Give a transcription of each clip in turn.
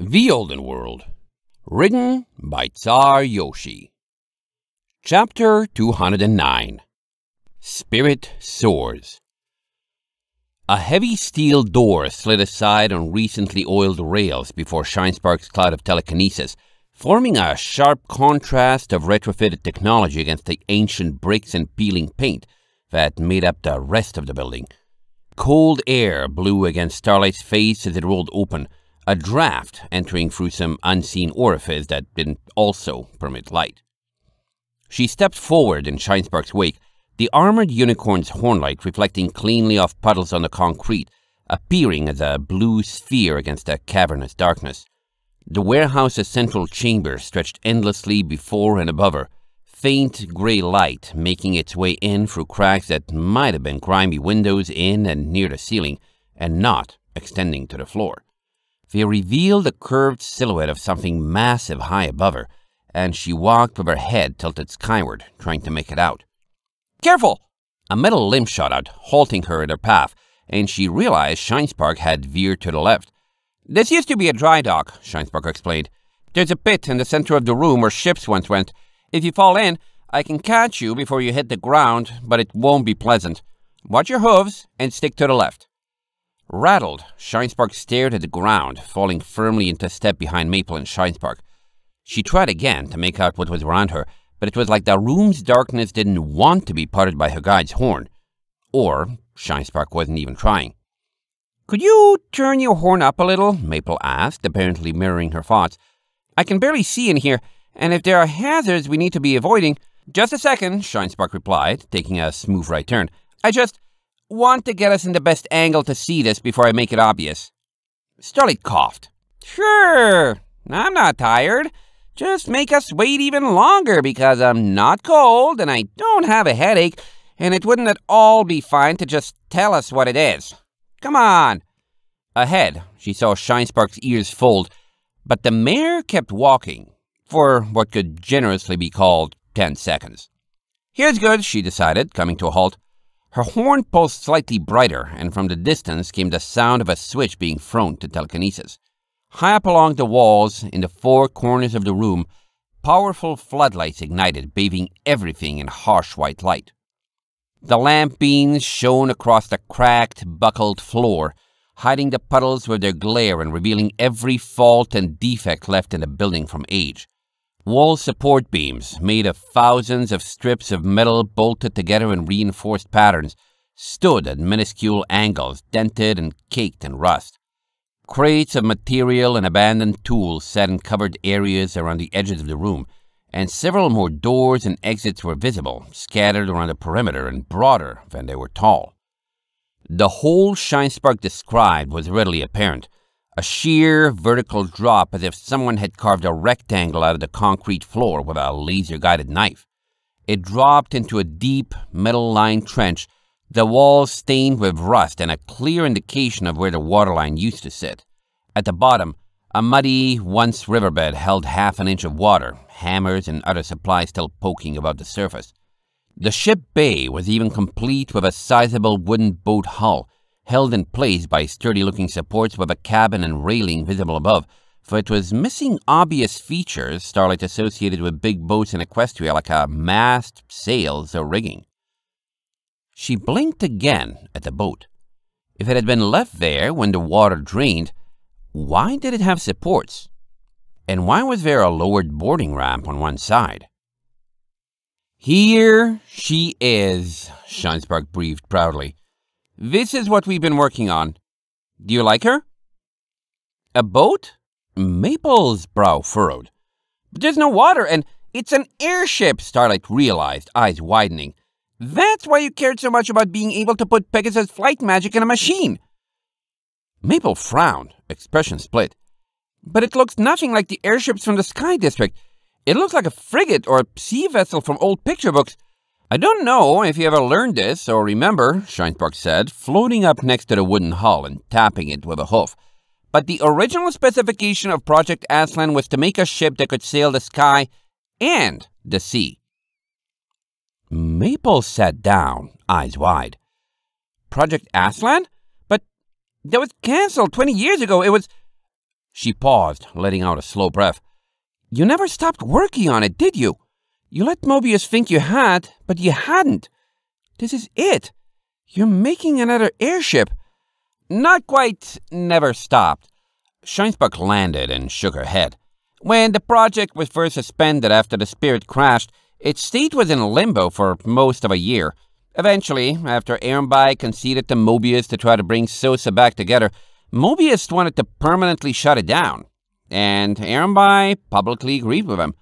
The Olden World, written by Tsar Yoshi. Chapter 209 Spirit Soars. A heavy steel door slid aside on recently oiled rails before Shinespark's cloud of telekinesis, forming a sharp contrast of retrofitted technology against the ancient bricks and peeling paint that made up the rest of the building. Cold air blew against Starlight's face as it rolled open a draft entering through some unseen orifice that didn't also permit light. She stepped forward in Shinespark's wake, the armored unicorn's hornlight reflecting cleanly off puddles on the concrete, appearing as a blue sphere against a cavernous darkness. The warehouse's central chamber stretched endlessly before and above her, faint gray light making its way in through cracks that might have been grimy windows in and near the ceiling, and not extending to the floor. He revealed the curved silhouette of something massive high above her, and she walked with her head tilted skyward, trying to make it out. Careful! A metal limb shot out, halting her in her path, and she realized Shinespark had veered to the left. This used to be a dry dock, Shinespark explained. There's a pit in the center of the room where ships once went. If you fall in, I can catch you before you hit the ground, but it won't be pleasant. Watch your hooves and stick to the left. Rattled, Shinespark stared at the ground, falling firmly into step behind Maple and Shinespark. She tried again to make out what was around her, but it was like the room's darkness didn't want to be parted by her guide's horn. Or, Shinespark wasn't even trying. Could you turn your horn up a little? Maple asked, apparently mirroring her thoughts. I can barely see in here, and if there are hazards we need to be avoiding. Just a second, Shinespark replied, taking a smooth right turn. I just want to get us in the best angle to see this before I make it obvious. Starlight coughed. Sure, I'm not tired. Just make us wait even longer because I'm not cold and I don't have a headache, and it wouldn't at all be fine to just tell us what it is. Come on. Ahead, she saw Shinespark's ears fold, but the mare kept walking for what could generously be called 10 seconds. Here's good, she decided, coming to a halt. Her horn pulsed slightly brighter, and from the distance came the sound of a switch being thrown to telekinesis. High up along the walls, in the four corners of the room, powerful floodlights ignited, bathing everything in harsh white light. The lamp beams shone across the cracked, buckled floor, hiding the puddles with their glare and revealing every fault and defect left in the building from age. Wall support beams, made of thousands of strips of metal bolted together in reinforced patterns, stood at minuscule angles, dented and caked in rust. Crates of material and abandoned tools sat in covered areas around the edges of the room, and several more doors and exits were visible, scattered around the perimeter and broader than they were tall. The hole Shinespark described was readily apparent a sheer vertical drop as if someone had carved a rectangle out of the concrete floor with a laser guided knife. It dropped into a deep, metal lined trench, the walls stained with rust and a clear indication of where the waterline used to sit. At the bottom, a muddy, once riverbed held half an inch of water, hammers and other supplies still poking above the surface. The ship bay was even complete with a sizable wooden boat hull, held in place by sturdy-looking supports with a cabin and railing visible above, for it was missing obvious features Starlight associated with big boats in Equestria like a mast, sails, or rigging. She blinked again at the boat. If it had been left there when the water drained, why did it have supports? And why was there a lowered boarding ramp on one side? Here she is, Schunsberg breathed proudly. This is what we've been working on. Do you like her? A boat? Maple's brow furrowed. But there's no water, and it's an airship, Starlight realized, eyes widening. That's why you cared so much about being able to put Pegasus flight magic in a machine. Maple frowned, expression split. But it looks nothing like the airships from the Sky District. It looks like a frigate or a sea vessel from old picture books. I don't know if you ever learned this or remember, Scheinsberg said, floating up next to the wooden hull and tapping it with a hoof. But the original specification of Project Aslan was to make a ship that could sail the sky and the sea. Maple sat down, eyes wide. Project Aslan? But that was cancelled 20 years ago. It was... She paused, letting out a slow breath. You never stopped working on it, did you? You let Mobius think you had, but you hadn't. This is it. You're making another airship. Not quite never stopped. Scheinsbach landed and shook her head. When the project was first suspended after the Spirit crashed, its state was in limbo for most of a year. Eventually, after Ehrenby conceded to Mobius to try to bring Sosa back together, Mobius wanted to permanently shut it down. And Ehrenby publicly agreed with him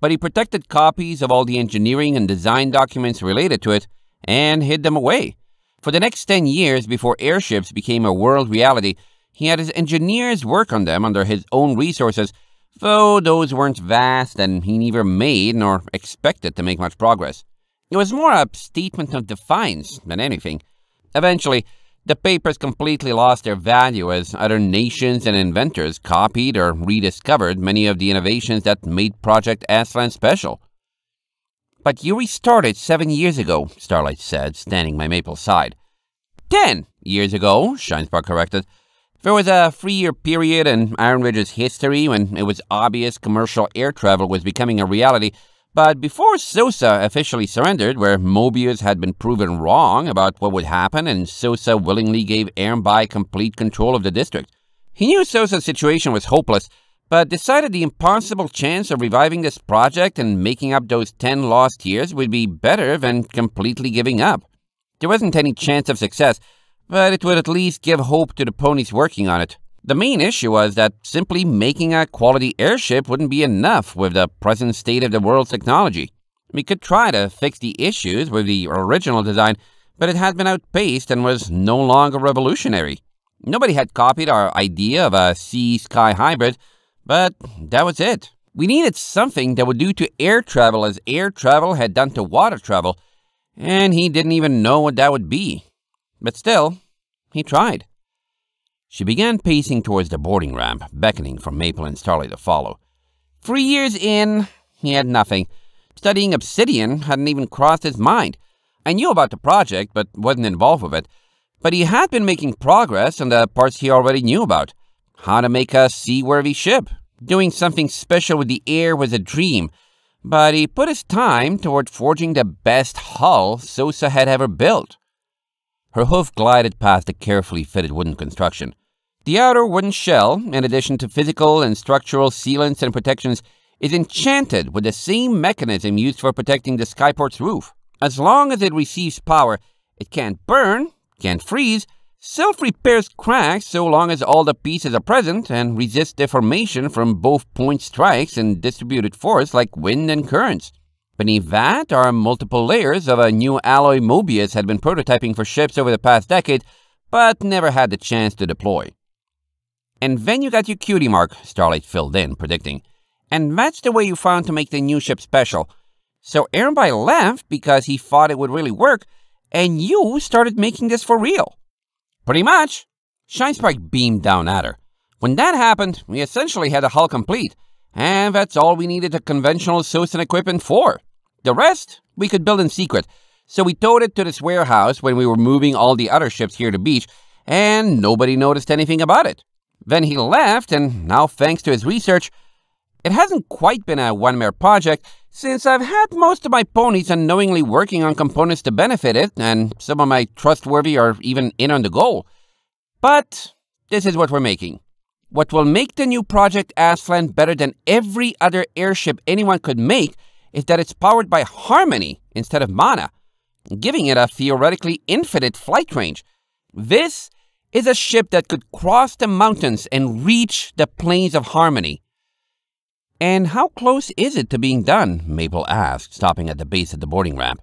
but he protected copies of all the engineering and design documents related to it and hid them away. For the next 10 years before airships became a world reality, he had his engineers work on them under his own resources, though those weren't vast and he neither made nor expected to make much progress. It was more a statement of defiance than anything. Eventually, the papers completely lost their value as other nations and inventors copied or rediscovered many of the innovations that made Project Aslan special. But you restarted seven years ago, Starlight said, standing by Maple's side. Ten years ago, Shinespark corrected. There was a three-year period in Iron Ridge's history when it was obvious commercial air travel was becoming a reality but before Sosa officially surrendered, where Mobius had been proven wrong about what would happen and Sosa willingly gave Ermbai complete control of the district, he knew Sosa's situation was hopeless, but decided the impossible chance of reviving this project and making up those 10 lost years would be better than completely giving up. There wasn't any chance of success, but it would at least give hope to the ponies working on it. The main issue was that simply making a quality airship wouldn't be enough with the present state of the world's technology. We could try to fix the issues with the original design, but it had been outpaced and was no longer revolutionary. Nobody had copied our idea of a sea sky hybrid, but that was it. We needed something that would do to air travel as air travel had done to water travel, and he didn't even know what that would be. But still, he tried. She began pacing towards the boarding ramp, beckoning for Maple and Starley to follow. Three years in, he had nothing. Studying obsidian hadn't even crossed his mind. I knew about the project, but wasn't involved with it. But he had been making progress on the parts he already knew about. How to make a seaworthy ship. Doing something special with the air was a dream. But he put his time toward forging the best hull Sosa had ever built. Her hoof glided past the carefully fitted wooden construction. The outer wooden shell, in addition to physical and structural sealants and protections, is enchanted with the same mechanism used for protecting the skyport's roof. As long as it receives power, it can't burn, can't freeze, self-repairs cracks so long as all the pieces are present and resists deformation from both point strikes and distributed force like wind and currents. Beneath that are multiple layers of a new alloy Mobius had been prototyping for ships over the past decade, but never had the chance to deploy. And then you got your cutie mark, Starlight filled in, predicting. And that's the way you found to make the new ship special. So Aaronby left because he thought it would really work, and you started making this for real. Pretty much. Shinespike beamed down at her. When that happened, we essentially had a hull complete, and that's all we needed a conventional Susan equipment for. The rest, we could build in secret, so we towed it to this warehouse when we were moving all the other ships here to beach, and nobody noticed anything about it. Then he left, and now thanks to his research, it hasn't quite been a one-mare project, since I've had most of my ponies unknowingly working on components to benefit it, and some of my trustworthy are even in on the goal. But this is what we're making. What will make the new Project Aslan better than every other airship anyone could make is that it's powered by harmony instead of mana, giving it a theoretically infinite flight range. This is a ship that could cross the mountains and reach the plains of harmony. And how close is it to being done? Mabel asked, stopping at the base of the boarding ramp.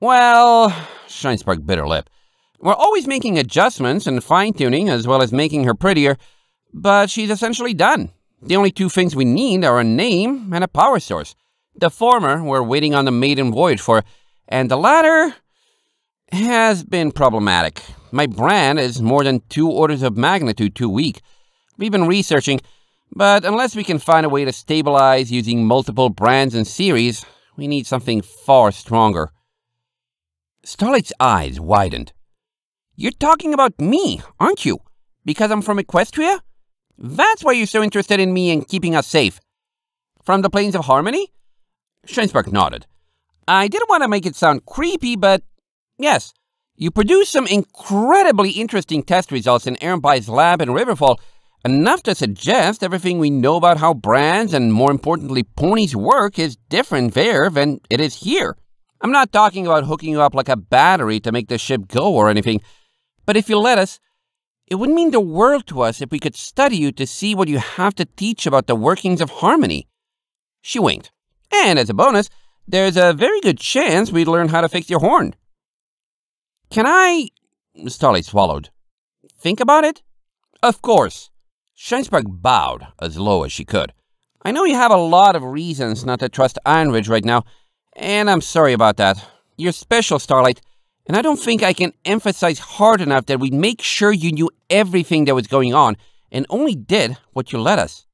Well, Scheinsberg bit her lip. We're always making adjustments and fine tuning as well as making her prettier, but she's essentially done. The only two things we need are a name and a power source. The former we're waiting on the maiden voyage for, and the latter, has been problematic. My brand is more than two orders of magnitude too weak. We've been researching, but unless we can find a way to stabilize using multiple brands and series, we need something far stronger. Starlight's eyes widened. You're talking about me, aren't you? Because I'm from Equestria? That's why you're so interested in me and keeping us safe. From the Plains of Harmony? Schensberg nodded. I didn't want to make it sound creepy, but Yes, you produced some incredibly interesting test results in Ehrenby's lab in Riverfall, enough to suggest everything we know about how brands and, more importantly, ponies work is different there than it is here. I'm not talking about hooking you up like a battery to make the ship go or anything, but if you let us, it would mean the world to us if we could study you to see what you have to teach about the workings of harmony. She winked. And as a bonus, there's a very good chance we'd learn how to fix your horn. Can I? Starley swallowed. Think about it? Of course. Scheinsberg bowed as low as she could. I know you have a lot of reasons not to trust Ironridge right now, and I'm sorry about that. You're special, Starlight, and I don't think I can emphasize hard enough that we would make sure you knew everything that was going on and only did what you let us.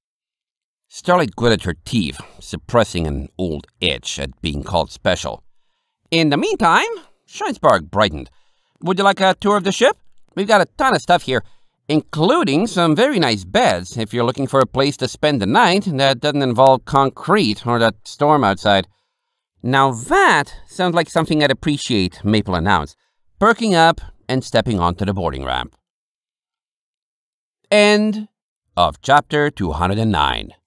Starlight gritted her teeth, suppressing an old itch at being called special. In the meantime, Scheinsberg brightened. Would you like a tour of the ship? We've got a ton of stuff here, including some very nice beds if you're looking for a place to spend the night that doesn't involve concrete or that storm outside. Now that sounds like something I'd appreciate, Maple announced, perking up and stepping onto the boarding ramp. End of chapter 209.